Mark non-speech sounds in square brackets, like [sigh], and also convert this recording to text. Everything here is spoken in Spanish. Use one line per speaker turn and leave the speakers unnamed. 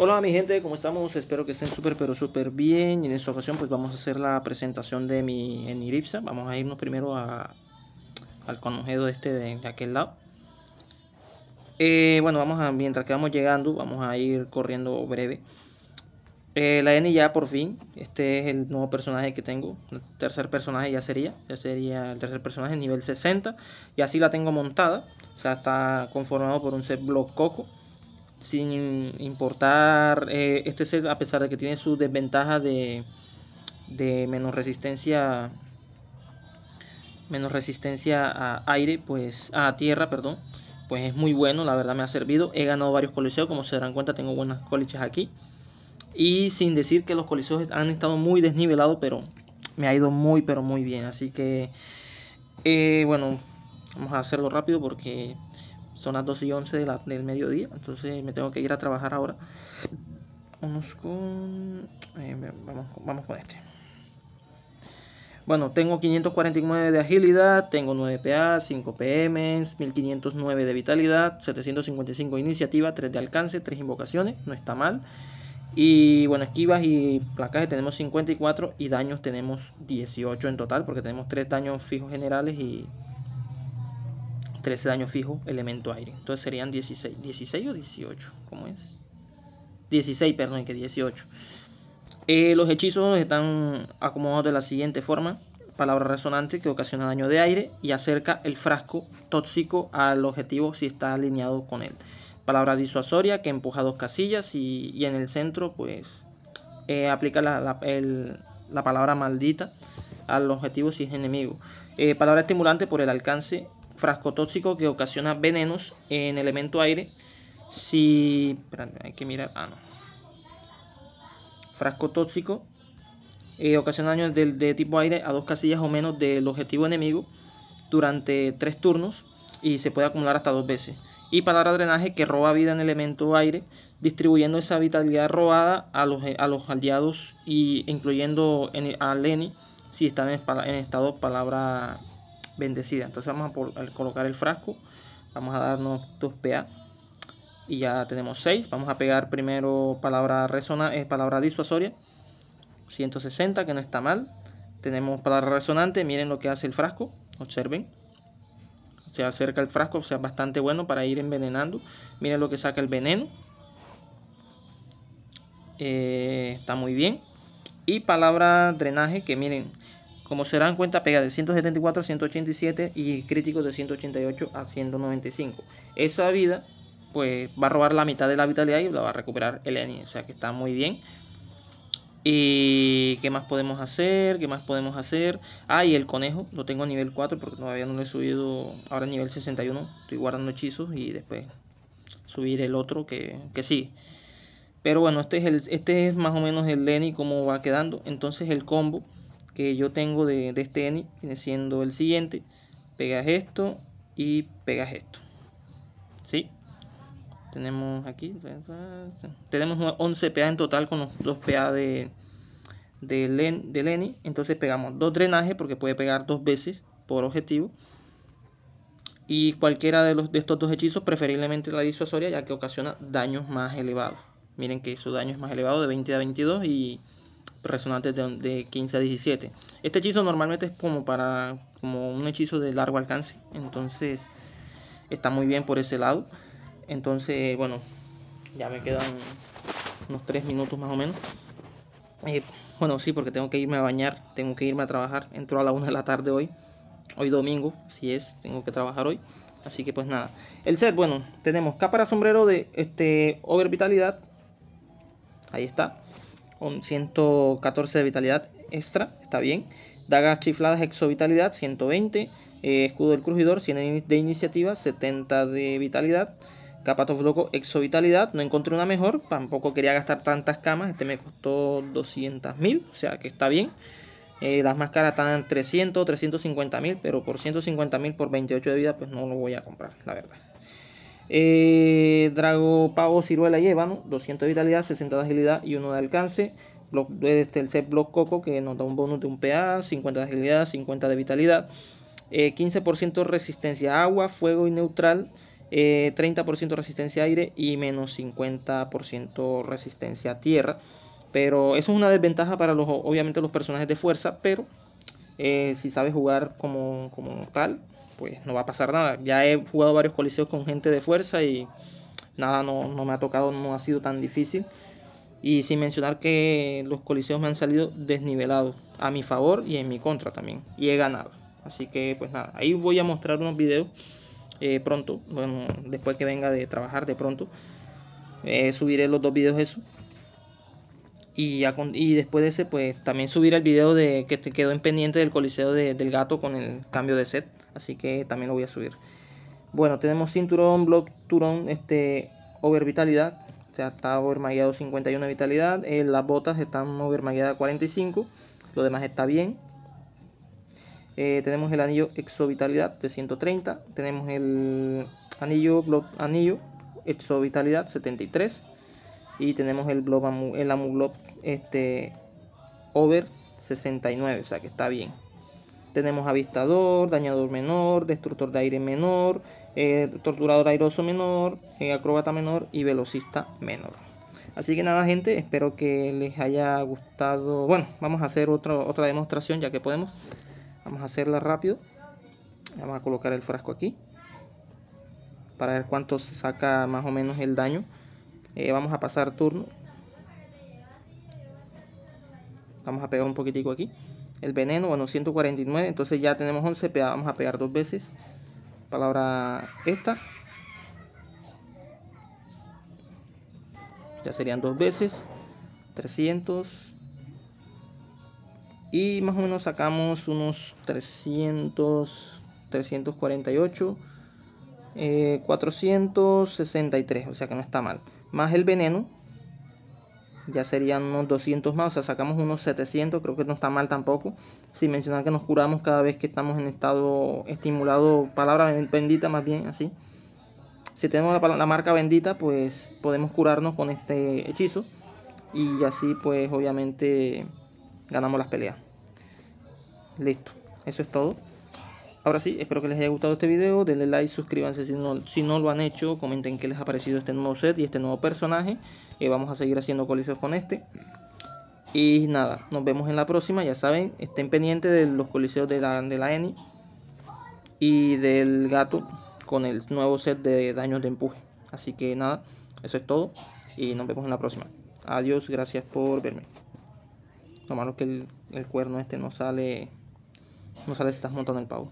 Hola mi gente, ¿cómo estamos? Espero que estén súper pero súper bien y en esta ocasión pues vamos a hacer la presentación de mi en Vamos a irnos primero a, al conojedo este de, aquel lado. Eh, bueno, vamos a, mientras que vamos llegando, vamos a ir corriendo breve. Eh, la N ya por fin, este es el nuevo personaje que tengo. El tercer personaje ya sería, ya sería el tercer personaje nivel 60. Y así la tengo montada. O sea, está conformado por un set block coco sin importar eh, este set, a pesar de que tiene su desventaja de, menos resistencia menos resistencia a aire, pues a tierra, perdón, pues es muy bueno, la verdad me ha servido. He ganado varios coliseos, como se darán cuenta, tengo buenas colichas aquí. Y sin decir que los coliseos han estado muy desnivelados, pero me ha ido muy, pero muy bien. Así que, eh, bueno, vamos a hacerlo rápido porque son las 2 y 11 del mediodía, entonces me tengo que ir a trabajar ahora. Vamos con... Eh, vamos, vamos con este. Bueno, tengo 549 de agilidad, tengo 9 PA, 5 PM, 1509 de vitalidad, 755 de iniciativa, 3 de alcance, 3 invocaciones, no está mal. Y bueno, esquivas y placaje tenemos 54 y daños tenemos 18 en total porque tenemos 3 daños fijos generales y ese daño fijo, elemento aire. Entonces serían 16. ¿16 o 18? ¿Cómo es? 16, perdón, que 18. Eh, los hechizos están acomodados de la siguiente forma. Palabra resonante que ocasiona daño de aire y acerca el frasco tóxico al objetivo si está alineado con él. Palabra disuasoria que empuja dos casillas y, en el centro pues eh, aplica la, palabra maldita al objetivo si es enemigo. Eh, palabra estimulante por el alcance frasco tóxico que ocasiona venenos en elemento aire. Si... hay que mirar... Ah, no. Frasco tóxico eh, ocasiona daños de, tipo aire a dos casillas o menos del objetivo enemigo durante tres turnos y se puede acumular hasta dos veces. Y palabra drenaje que roba vida en elemento aire, distribuyendo esa vitalidad robada a los, eh, a los aliados y incluyendo en, a Lenny si están en, en estado palabra bendecida. Entonces vamos a, colocar el frasco. Vamos a darnos 2PA. Y ya tenemos 6. Vamos a pegar primero palabra, eh, palabra disuasoria. 160, que no está mal. Tenemos palabra resonante. Miren lo que hace el frasco. Observen. Se acerca el frasco. O sea, bastante bueno para ir envenenando. Miren lo que saca el veneno. Eh, está muy bien. Y palabra drenaje, que miren, como se dan cuenta, pega de 174 a 187 y críticos de 188 a 195. Esa vida, pues va a robar la mitad de la vitalidad y la va a recuperar el Eleni. O sea que está muy bien. ¿Y qué más podemos hacer? ¿Qué más podemos hacer? Ah, y el conejo, lo tengo a nivel 4 porque todavía no lo he subido. Ahora a nivel 61, estoy guardando hechizos y después subir el otro que, que sí. Pero bueno, este es, el, este es más o menos el Lenny cómo va quedando. Entonces el combo que yo tengo de, de este ENI, viene siendo el siguiente. Pegas esto y pegas esto. ¿Sí? Tenemos aquí, tenemos 11 PA en total con los 2 PA de, de, Len, de Lenny. Entonces pegamos dos drenajes porque puede pegar dos veces por objetivo. Y cualquiera de, los, de estos dos hechizos, preferiblemente la disuasoria, ya que ocasiona daños más elevados. Miren que su daño es más elevado de 20 a 22 y resonantes de, 15 a 17. Este hechizo normalmente es como para como un hechizo de largo alcance, entonces está muy bien por ese lado. Entonces, bueno, ya me quedan unos 3 minutos más o menos. Eh, bueno, sí, porque tengo que irme a bañar, tengo que irme a trabajar. Entro a la 1 [laughs] de la tarde hoy, hoy domingo, si es, tengo que trabajar hoy. Así que pues nada. El set, bueno, tenemos capa sombrero de este over vitalidad. Ahí está. 114 de vitalidad extra, está bien. Dagas chifladas, exovitalidad, 120. Eh, escudo del crujidor, 100 de iniciativa, 70 de vitalidad. floco Loco, vitalidad No encontré una mejor. Tampoco quería gastar tantas camas. Este me costó 200.000. O sea que está bien. Eh, las máscaras están en 300, 350.000. Pero por 150.000 por 28 de vida, pues no lo voy a comprar, la verdad. Eh, Drago Pavo Ciruela lleva 200 de vitalidad, 60 de agilidad y 1 de alcance. Este, el set Block Coco que nos da un bonus de un PA, 50 de agilidad, 50 de vitalidad. 15% eh, resistencia a agua, fuego y neutral. 30% eh, resistencia a aire y menos 50% resistencia a tierra. Pero eso es una desventaja para los, obviamente, los personajes de fuerza. Pero si sabes jugar como, como tal, pues no va a pasar nada. Ya he jugado varios coliseos con gente de fuerza y nada, no, me ha tocado, no ha sido tan difícil. Y sin mencionar que los coliseos me han salido desnivelados, a mi favor y en mi contra también. Y he ganado. Así que pues nada, ahí voy a mostrar unos videos eh, pronto, bueno, después que venga de trabajar de pronto. Eh, subiré los dos videos eso y, después de ese, pues también subir el video de que te quedó en pendiente del coliseo del gato con el cambio de set. Así que también lo voy a subir. Bueno, tenemos cinturón, block, turón, este, over vitalidad. O sea, está overmagueado 51 de vitalidad. Eh, las botas están overmagueadas 45. Lo demás está bien. Eh, tenemos el anillo vitalidad de 130. Tenemos el anillo, block, anillo vitalidad 73 y tenemos el, Amu el este, over 69, o sea que está bien. Tenemos avistador, dañador menor, destructor de aire menor, eh, torturador airoso menor, eh, acróbata menor y velocista menor. Así que nada gente, espero que les haya gustado. Bueno, vamos a hacer otra demostración ya que podemos. Vamos a hacerla rápido. Vamos a colocar el frasco aquí. Para ver cuánto se saca más o menos el daño. Eh, vamos a pasar turno. Vamos a pegar un poquitico aquí. El veneno, bueno, 149. Entonces ya tenemos 11. Vamos a pegar dos veces. Palabra esta. Ya serían dos veces. 300. Y más o menos sacamos unos 300, 348, 463. O sea que no está mal más el veneno, ya serían unos 200 más, o sea, sacamos unos 700, creo que no está mal tampoco, sin mencionar que nos curamos cada vez que estamos en estado estimulado, palabra bendita más bien, así. Si tenemos la, la marca bendita, pues podemos curarnos con este hechizo y así pues obviamente ganamos las peleas. Listo, eso es todo. Ahora sí, espero que les haya gustado este video, denle like, suscríbanse si no, si no lo han hecho, comenten qué les ha parecido este nuevo set y este nuevo personaje. Y vamos a seguir haciendo coliseos con este. Y nada, nos vemos en la próxima, ya saben, estén pendientes de los coliseos de la, de la ENI y del gato con el nuevo set de daños de empuje. Así que nada, eso es todo y nos vemos en la próxima. Adiós, gracias por verme. Lo malo que el, el cuerno este no sale, no sale si estás montando el pavo.